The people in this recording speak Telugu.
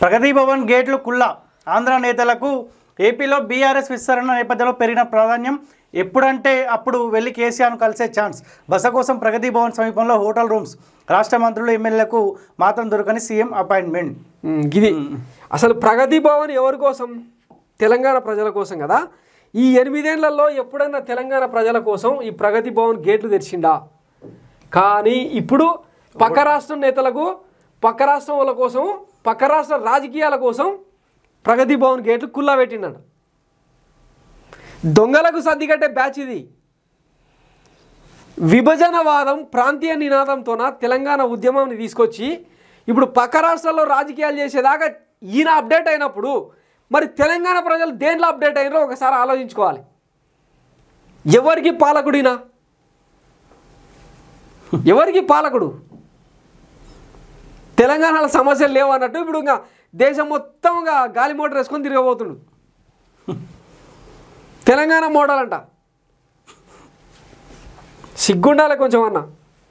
ప్రగతి భవన్ గేట్లు కుళ్ళ ఆంధ్ర నేతలకు ఏపీలో బీఆర్ఎస్ విస్తరణ నేపథ్యంలో పెరిగిన ప్రాధాన్యం ఎప్పుడంటే అప్పుడు వెళ్ళి కేసీఆర్ను కలిసే ఛాన్స్ బస కోసం ప్రగతి భవన్ సమీపంలో హోటల్ రూమ్స్ రాష్ట్ర మంత్రులు ఎమ్మెల్యేలకు మాత్రం దొరకని సీఎం అపాయింట్మెంట్ ఇది అసలు ప్రగతి భవన్ ఎవరి కోసం తెలంగాణ ప్రజల కోసం కదా ఈ ఎనిమిదేళ్లలో ఎప్పుడన్నా తెలంగాణ ప్రజల కోసం ఈ ప్రగతి భవన్ గేట్లు తెరిచిందా కానీ ఇప్పుడు పక్క రాష్ట్రం నేతలకు పక్క రాష్ట్రం వాళ్ళ కోసం పక్క రాష్ట్ర రాజకీయాల కోసం ప్రగతి భవన్ గేట్లు కుల్లా పెట్టిండట దొంగలకు సర్ది కట్టే బ్యాచ్ ఇది విభజనవాదం ప్రాంతీయ నినాదంతోన తెలంగాణ ఉద్యమాన్ని తీసుకొచ్చి ఇప్పుడు పక్క రాష్ట్రాల్లో రాజకీయాలు చేసేదాకా ఈయన అప్డేట్ అయినప్పుడు మరి తెలంగాణ ప్రజలు దేంట్లో అప్డేట్ అయినారో ఒకసారి ఆలోచించుకోవాలి ఎవరికి పాలకుడినా ఎవరికి పాలకుడు తెలంగాణలో సమస్యలు లేవు అన్నట్టు ఇప్పుడు ఇంకా దేశం మొత్తంగా గాలి మోటార్ వేసుకొని తిరగబోతుడు తెలంగాణ మోడల్ అంట సిగ్గుండాలి కొంచెం అన్నా